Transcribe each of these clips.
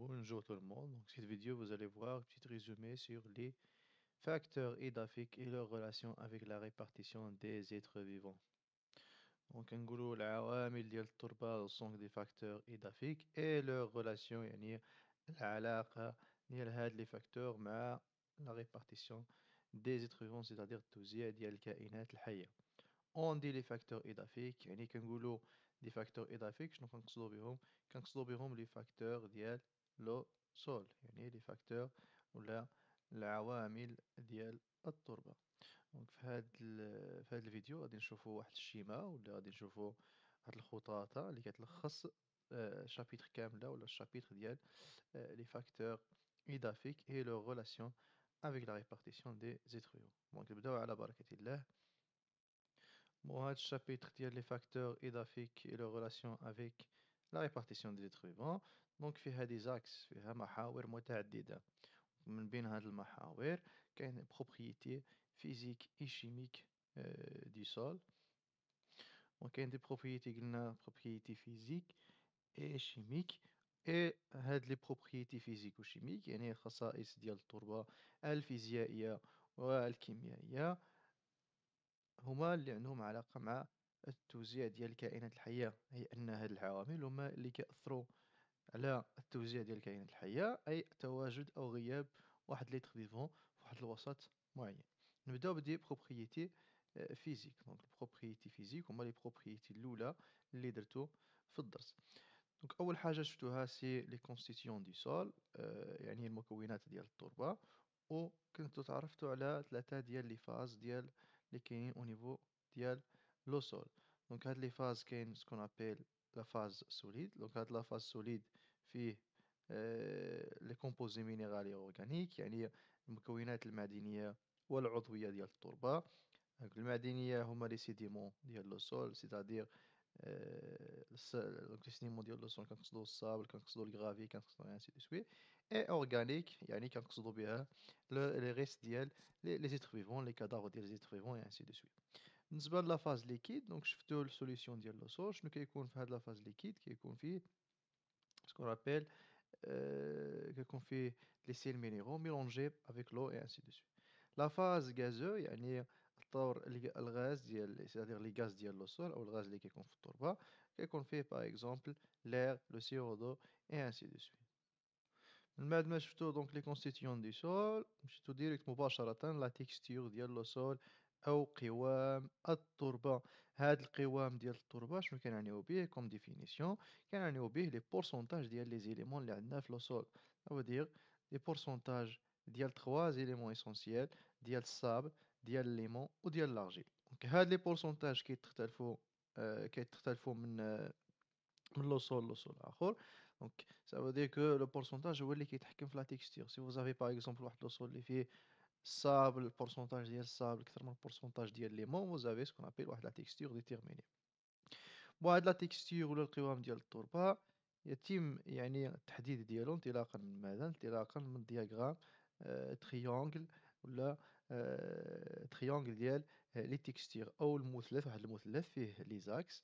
Bonjour tout le monde, donc cette vidéo vous allez voir un petit résumé sur les facteurs édaphiques et leur relation avec la répartition des êtres vivants. Donc a le dial التربة sont des facteurs édaphiques et leur relation يعني العلاقة ديال هاد les facteurs مع la répartition des êtres vivants c'est-à-dire التوزيع les êtres vivants, On dit les facteurs édaphiques, يعني كنقولوا des facteurs édaphiques, شنو كنقصدو بهم pas si les facteurs لو سول يعني لي فاكتور ولا العوامل ديال التربة دونك في هاد في هاد الفيديو غادي نشوفو واحد الشيمة ولا غادي نشوفو واحد الخطاطة اللي كتلخص آه، شابيتر كاملة ولا الشابيتر ديال آه، لي فاكتور إضافيك اي لو غولاسيون افيك لا ريبارتيسيون دي زيتريو دونك نبداو على بركة الله بون هاد الشابيتر ديال لي فاكتور إضافيك اي لو غولاسيون افيك لا répartition دي êtres دونك فيها دي زاكس فيها محاور متعددة من بين هاد المحاور كاين بروبريتي فيزيك اي شيميك آه، دي سول وكاين دي بروبريتي قلنا بروبريتي فيزيك اي شيميك اي هاد لي بروبريتي فيزيك وشيميك يعني خصائص ديال التربه الفيزيائيه والكيميائيه هما اللي عندهم علاقه مع التوزيع ديال الكائنات الحيه اي ان هاد العوامل هما اللي كيأثروا على التوزيع ديال الكائنات الحية أي تواجد أو غياب واحد ليتر فيفون في واحد الوسط معين نبداو بدي بروبريتي فيزيك دونك البروبريتي فيزيك هما لي بروبريتي الاولى اللي درتو في الدرس دونك اول حاجه شفتوها سي لي كونستيتيون دي سول يعني المكونات ديال التربه وكنتو تعرفتو على ثلاثه ديال لي فاز ديال اللي كاينين او نيفو ديال لو سول دونك هاد لي فاز كاين سكون ابيل لا فاز سوليد دونك هاد لا فاز سوليد فيه آه، لي كومبوزي مينيرالي اورغانيك يعني المكونات المعدنيه والعضويه ديال التربه المعدنيه هما لي سيديمون ديال لو سول آه، سيتادير لي سيديمون ديال لو سول كنقصدو الصابل كنقصدو الغرافي كنقصدو انسي دو سوي اي اورغانيك يعني كنقصدو بها لي ريس ديال لي زيتر فيفون لي كادافر ديال لي زيتر فيفون انسي دو سوي بالنسبه لا فاز ليكيد دونك شفتو السوليسيون ديال لو سول شنو كيكون في هاد لا فاز ليكيد كيكون فيه On rappelle que qu'on fait les sels minéraux mélangés avec l'eau et ainsi de suite. La phase gazeuse, c'est-à-dire les gaz d'hier au sol ou le gaz qui est bas, que qu'on fait par exemple l'air, le CO2 et ainsi de suite. Maintenant, je vais donc les constituants du sol, je vais tout dire que la texture du sol. أو قوام التربة هاد القوام ديال التربة شنو كنعنيو بيه كوم ديفينيسيون كنعنيو بيه لي بورسونتاج ديال لي زيليمون اللي عندنا في لو سول دير لي بورسونتاج ديال تخوا زيليمون اسونسييل ديال الصاب ديال الليمون وديال لاجيل دونك هاد لي بورسونتاج كيتختلفو آه، كيتختلفو من من لو سول لوسول اخر دونك سافو دير كو لو بورسونتاج هو اللي كيتحكم في لا تيكستير سي فوزافي باغ اكزومبل واحد لو سول اللي فيه الصابل البورسونتاج ديال الصابل اكثر من البورسونتاج ديال لي مون وزافي سكون ابيل واحد لا تيكستور ديتيرميني وهاد لا تيكستور ولا القوام ديال التربه يتم يعني التحديد ديالو انطلاقا من ماذا انطلاقا من دياغرام آه، تريونغل ولا تريونغل آه، ديال آه، لي تيكستور او المثلث واحد المثلث فيه لي زاكس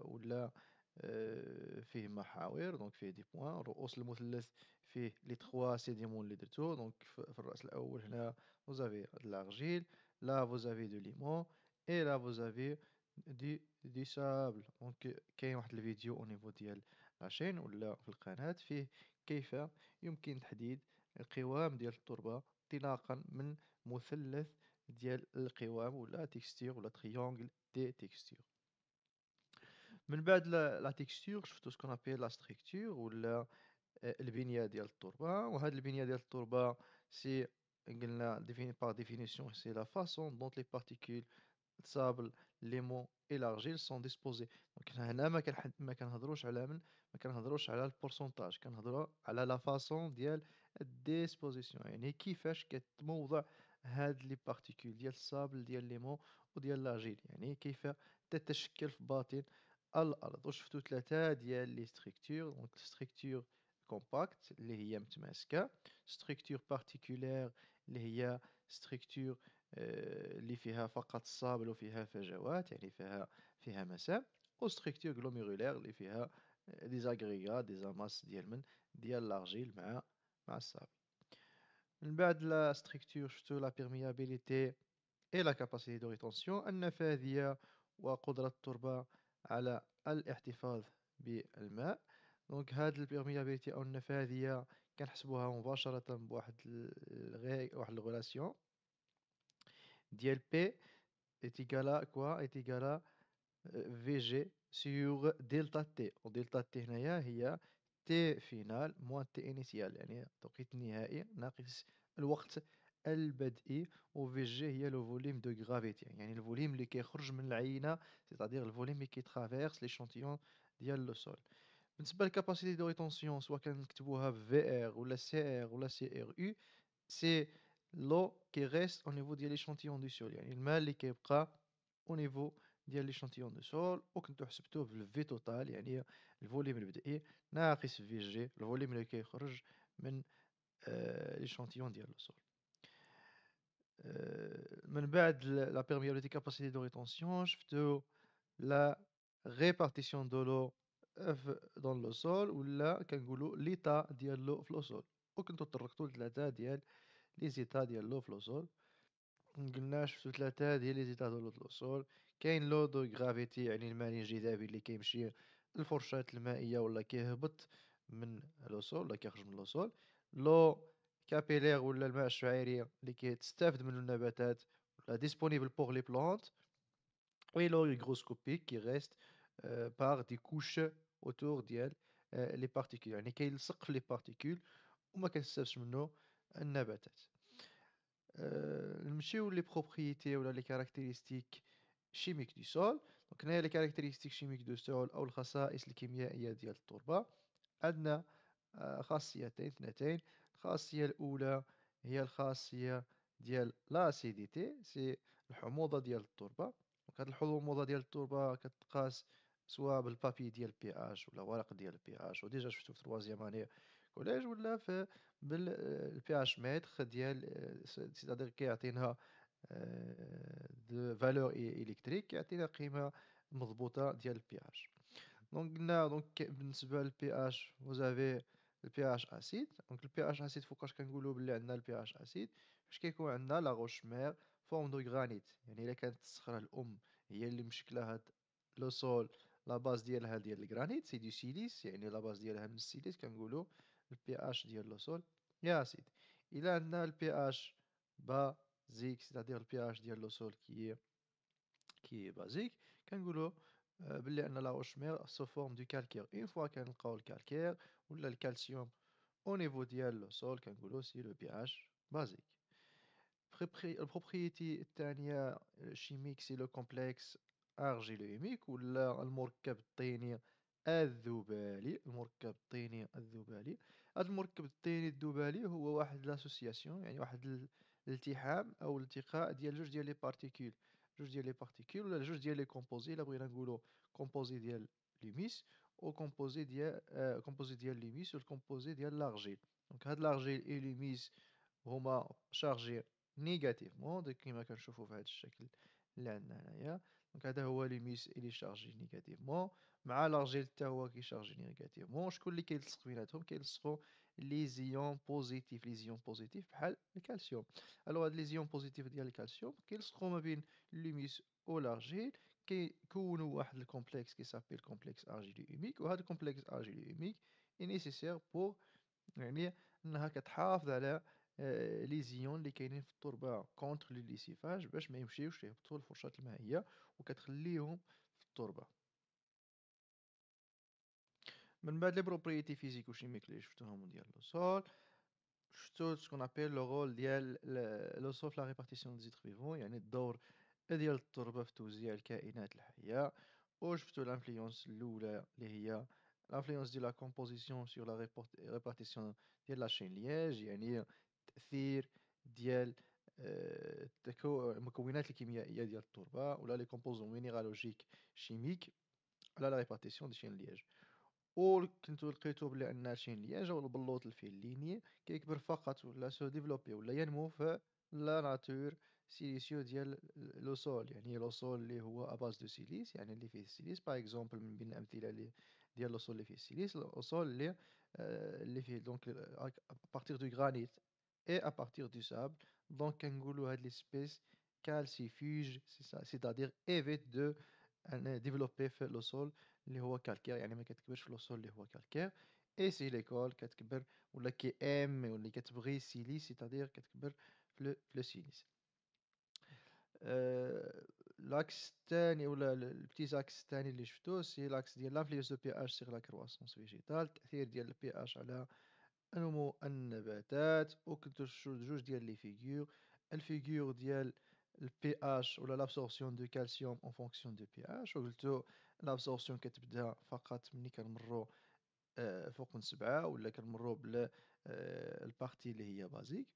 ولا فيه محاور دونك فيه دي بوان رؤوس المثلث فيه لي تخوا سيديمون لي درتو دونك في الراس الاول هنا فوزافي هاد لاغجيل لا فوزافي دو ليمون اي لا فوزافي دي دي سابل دونك كاين واحد الفيديو او نيفو ديال لاشين ولا في القناه فيه كيف يمكن تحديد القوام ديال التربه انطلاقا من مثلث ديال القوام ولا تكستير ولا تريونغل دي تكستير من بعد لا تكستير شفتو سكون ابي لا ستركتور ولا البنيه ديال التربه وهاد البنيه ديال التربه سي قلنا ديفيني بار ديفينيسيون سي لا فاسون دونت لي بارتيكول الصابل لي مو اي لارجيل سون ديسبوزي دونك هنا ما كنحد ما كنهضروش على من ما كنهضروش على البورسونتاج كنهضروا على لا فاسون ديال الديسبوزيسيون يعني كيفاش كتموضع هاد لي بارتيكول ديال الصابل ديال لي مو وديال لارجيل يعني كيف تتشكل في باطن الارض وشفتو ثلاثه ديال لي ستركتور دونك ستركتور كومباكت اللي هي متماسكه ستركتور بارتيكولير اللي هي ستركتور اللي فيها فقط الصابل وفيها فجوات يعني فيها فيها مسام وستركتور غلوميرولير اللي فيها دي ديزاماس ديال من ديال لارجيل مع مع الصابل من بعد لا ستركتور شفتو لا بيرميابيليتي اي لا كاباسيتي دو ريتونسيون النفاذيه وقدره التربه على الاحتفاظ بالماء دونك هاد البيرميابيليتي او النفاذيه كنحسبوها مباشره بواحد الغي واحد الغولاسيون ديال بي اتيكالا كوا اتيكالا في جي سيغ دلتا تي ودلتا تي هنايا هي تي فينال موان تي انيسيال يعني توقيت النهائي ناقص الوقت البدئي و في جي هي لو فوليم دو غرافيتي يعني الفوليم اللي كيخرج من العينه سيتادير الفوليم اللي كيترافيرس لي شونتيون ديال لو سول En la capacité de rétention, soit que l'on l'appelle VR ou CR ou CRU, c'est l'eau qui reste au niveau de l'échantillon du sol, Il y a la matière qui reste au niveau de l'échantillon du sol, ou que l'on peut considérer le V total, c'est-à-dire le volume de l'eau qui de l'échantillon du sol. Euh, Après la permeabilité de capacité de rétention, je vais la répartition de l'eau اف دون لو سول ولا كنقولوا ليتا ديال لو في لو سول وكنتو طرقتو لثلاثه ديال لي زيتا ديال لو في لو سول قلنا شفتو ثلاثه ديال لي زيتا ديال لو في سول كاين لو دو غرافيتي يعني الماء الجذابي اللي كيمشي الفرشات المائيه ولا كيهبط من لو سول ولا كيخرج من لو سول لو كابيلير ولا الماء الشعيري اللي كيتستافد منه النباتات ولا ديسپونيبل بوغ لي بلونت وي لو غروسكوبيك كي ريست بار دي كوش autour ديال لي آه، بارتيكول يعني كيلصق في لي بارتيكول وما كنستافش منه النباتات آه، نمشيو لي بروبريتي ولا لي كاركتيرستيك شيميك دي سول دونك هنايا لي كاركتيرستيك شيميك دو سول او الخصائص الكيميائيه ديال التربه عندنا آه، خاصيتين اثنتين الخاصيه الاولى هي الخاصيه ديال لاسيديتي سي الحموضه ديال التربه دونك هاد الحموضه ديال التربه كتقاس سواء بالبابي ديال بي اش ولا ورق ديال بي اش وديجا شفتو في تروازيام اني كوليج ولا في بالبي اش ميتر ديال آه، سيتادير كيعطينا دو فالور الكتريك كيعطينا قيمه مضبوطه ديال البي اش دونك قلنا دونك بالنسبه للبي اش وزافي البي اش اسيد دونك البي اش اسيد فوقاش كنقولوا بلي عندنا البي اش اسيد فاش كيكون عندنا لا ميغ فورم دو غرانيت يعني الا كانت الصخره الام هي اللي مشكله هاد لو سول لا باز ديالها ديال الجرانيت سي دو سيليس يعني لا باز ديالها من السيليس كنقولوا البي اش ديال لوسول يا سيدي الى عندنا البي اش بازيك سيتادير البي اش ديال لوسول كي كي بازيك كنقولوا بلي ان لا مير سو فورم دو كالكير اون فوا كنلقاو الكالكير ولا الكالسيوم او نيفو ديال لوسول كنقولوا سي لو بي اش بازيك البروبريتي الثانيه شيميك سي لو كومبلكس أرجيلوميك ولا المركب الطيني الذبالي المركب الطيني الذبالي هذا المركب الطيني الذبالي هو واحد لاسوسياسيون يعني واحد الالتحام او الالتقاء ديال جوج ديال لي بارتيكول جوج ديال لي بارتيكول ولا جوج ديال لي كومبوزي الا بغينا نقولوا كومبوزي ديال ليميس او كومبوزي ديال كومبوزي آه، ديال ليميس كومبوزي ديال لارجيل دونك هاد لارجيل اي ليميس هما شارجي نيجاتيفمون كيما كنشوفوا في هذا الشكل اللي عندنا هنايا دونك هذا هو لي ميس اللي شارجي نيجاتيفمون مع لارجيل حتى هو كيشارجي نيجاتيفمون شكون اللي كيلصق بيناتهم كيلصقوا لي زيون بوزيتيف لي زيون بوزيتيف بحال الكالسيوم الو هاد لي زيون بوزيتيف ديال الكالسيوم كيلصقوا ما بين لوميس او لارجيل كيكونوا واحد الكومبلكس كيسابيل كومبلكس ارجيلي اوميك وهذا الكومبلكس ارجيلي اوميك اي نيسيسير بور يعني انها كتحافظ على آه، لي زيون اللي كاينين في التربه كونتر لي ليسيفاج باش ما يمشيوش يهبطوا الفرشاة المائيه وكتخليهم في التربه من بعد لي بروبريتي فيزيكو شيميك اللي شفتوهم ديال لو سول شفتو سكون ابيل لو رول ديال لو سول لا ريبارتيسيون دي زيتر فيفون يعني الدور ديال التربه في توزيع الكائنات الحيه وشفتو الانفلونس الاولى اللي هي l'influence de la composition sur la répartition de la chaîne liège, يعني التاثير ديال المكونات آه، الكيميائيه ديال التربه ولا لي كومبوزون مينيرالوجيك شيميك على لا ريبارتيسيون ديال شين او كنتو لقيتو بلي ان شين ليج او البلوط الفيليني كيكبر فقط ولا سو ديفلوبي ولا ينمو في لا ناتور سيليسيو ديال لو سول يعني لو سول اللي هو اباز دو سيليس يعني اللي فيه السيليس باغ اكزومبل من بين الامثله اللي ديال لو سول اللي فيه السيليس لو سول اللي اللي آه، فيه دونك ا بارتير دو غرانيت et à partir du sable. Donc, un goulot l'espèce calcifuge, c'est-à-dire évite de euh, développer le sol, les rois calcaires. Il y a sur le sol, les Et c'est l'école, qui ou la aime ou les silice, c'est-à-dire Katkber le silice. Euh, l'axe ou le petit axe les c'est l'axe de l'influence de pH sur la croissance végétale, c'est-à-dire le pH à نمو النباتات وكنت جوج ديال لي فيغور الفيغور ديال البي اش ولا لابسورسيون دو كالسيوم اون فونكسيون دو بي اش وقلتو لابسورسيون كتبدا فقط ملي كنمرو آه، فوق من سبعة ولا كنمرو بال آه، البارتي اللي هي بازيك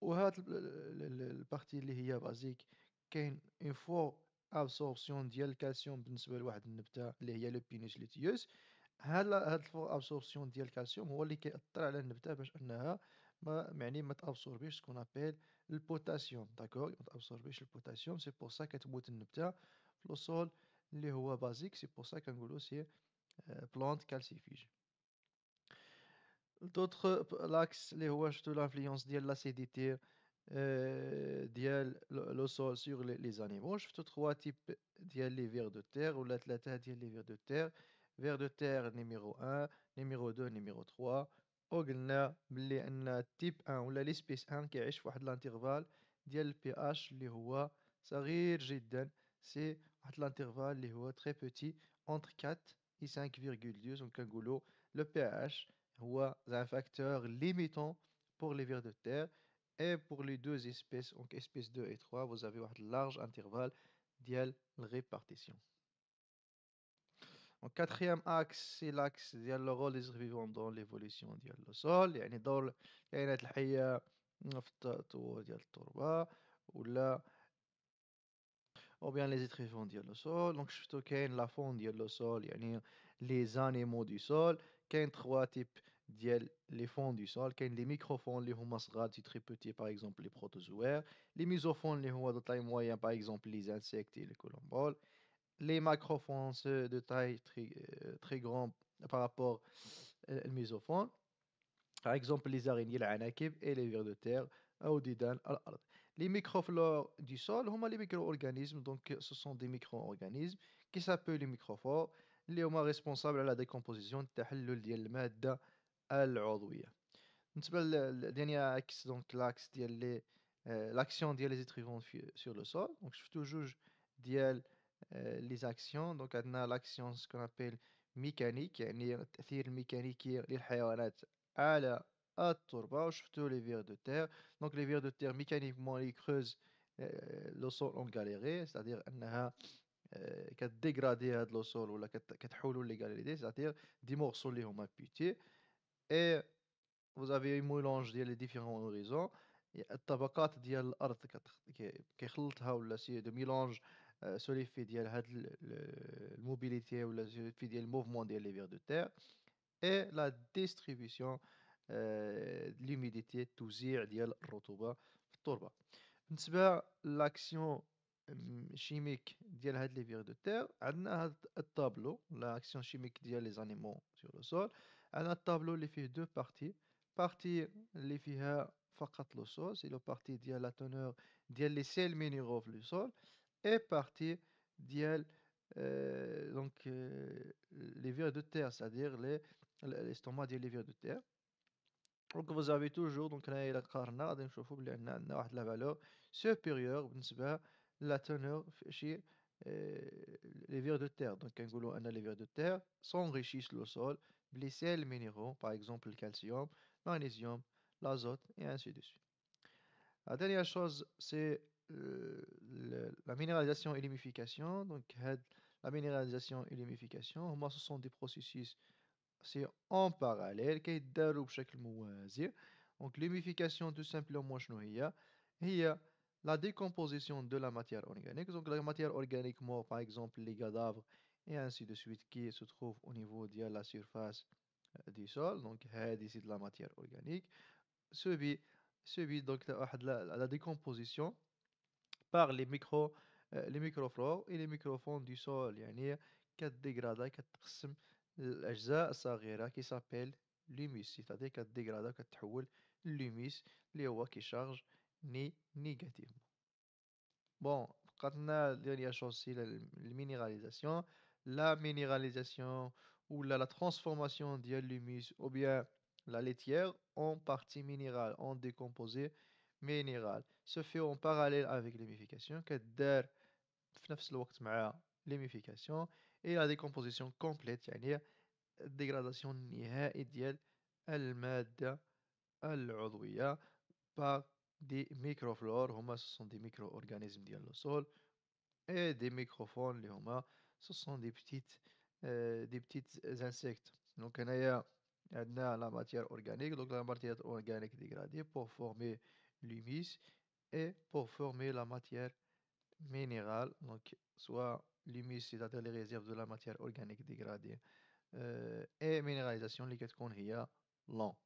وهاد البارتي اللي هي بازيك كاين اون فور ابسوربسيون ديال الكالسيوم بالنسبه لواحد النبته اللي هي لو بينيش لوتيوس هل هاد الفور ابسوربسيون ديال الكالسيوم هو اللي كيأثر على النبته باش انها ما يعني ما تابسوربيش سكون ابيل البوتاسيوم داكوغ ما تابسوربيش البوتاسيوم سي بور سا كتموت النبته في لو سول اللي هو بازيك سي بور سا كنقولو سي بلانت كالسيفيج دوطخ لاكس اللي هو شفتو لانفلونس ديال لاسيديتي euh, ديال لو سول سيغ لي زانيمو شفتو تخوا تيب ديال لي فيغ دو تيغ ولا ثلاثه ديال لي فيغ دو تيغ vers de terre numéro 1, numéro 2, numéro 3 وقلنا بلي ان تيب 1 ولا لي 1 كيعيش في واحد الانترفال ديال البي اش اللي هو صغير جدا سي واحد الانترفال اللي 4 et 5,2 Donc, كنقولوا لو بي un facteur limitant pour les vers de terre et pour les deux espèces, donc espèce 2 et 3, vous avez un large intervalle de répartition. En quatrième axe, c'est l'axe du le rôle des vivants dans l'évolution du sol, Il y a ou bien les êtres sol. Donc y a la sol, les animaux du sol. trois types de les fonds du sol les microfonds, Les هما les très petits par exemple les protozoaires les misophones les هو de taille moyenne par exemple les insectes et les colomboles les macrophones de taille très, euh, très grande par rapport aux euh, misophones. Par exemple, les araignées, les l'anakib et les vers de terre, euh, les microflores du sol, hum, les micro-organismes, donc ce sont des micro-organismes qui s'appellent les microphores, les sont responsables de la décomposition de la matière organique. بالنسبة L'action des sur le sol donc je toujours euh, les actions donc on a l'action ce qu'on appelle mécanique cest يعني التأثير à la la التربة surtout les vers de terre donc les vers de terre mécaniquement ils creusent euh, le sol en galéré, c'est-à-dire انها كتديغرادي هذا le sol ولا كتحولوا لي غاليري c'est-à-dire des morceaux اللي ont بيتي et vous avez un mélange des différents horizons الطبقات ديال الارض كيخلطها ولا سي دو mélange euh, sur les de la mobilité ou les fidèles mouvement des levers de terre et la distribution euh, de l'humidité tout de la Nous tourba. L'action chimique des la de terre, on a un tableau, l'action chimique des animaux sur le sol, on a un tableau qui fait deux parties. Partie qui fait le sol, c'est la partie de la teneur des sels minéraux du sol est partie ديال euh, donc euh, les vieux de terre, c'est-à-dire les l'estomac des les de terre. Donc vous avez toujours donc la carna la غادي نشوفوا بلي عندنا عندنا واحد les vieux de terre. Donc un ان les vers de terre s'enrichissent le sol blessé les minéraux par exemple le calcium, magnésium, l'azote et ainsi de suite. La dernière chose c'est la minéralisation et l'humification. Donc, la minéralisation et l'humification, moi ce sont des processus c'est en parallèle qui' بشكل Donc, l'humification, tout simplement, il y a la décomposition de la matière organique. Donc, la matière organique mort par exemple, les cadavres et ainsi de suite, qui se trouve au niveau de la surface euh, du sol. Donc, c'est de la matière organique. Celui, celui donc, la décomposition par euh, les microflores et les microphones du sol Il y dégrada كتقسم الاجزاء الصغيره qui s'appelle l'humus c'est-à-dire que qui كتحول l'humus les هو qui charge ni bon la dernière chose c'est la minéralisation la minéralisation ou la, transformation de l'humus ou bien la laitière en partie minérale en décomposée minéral, se fait en parallèle avec l'humification, qu'elle dure le même temps avec et la décomposition complète, c'est-à-dire la dégradation de la matière de par des microflores, ce sont des micro-organismes le sol, et des microphones, ce sont des petits euh, insectes. Donc, il y a la matière organique, donc la matière organique dégradée pour former l'humus, et pour former la matière minérale, donc soit l'humus, c'est-à-dire les réserves de la matière organique dégradée, euh, et minéralisation, les qu'on a l'an.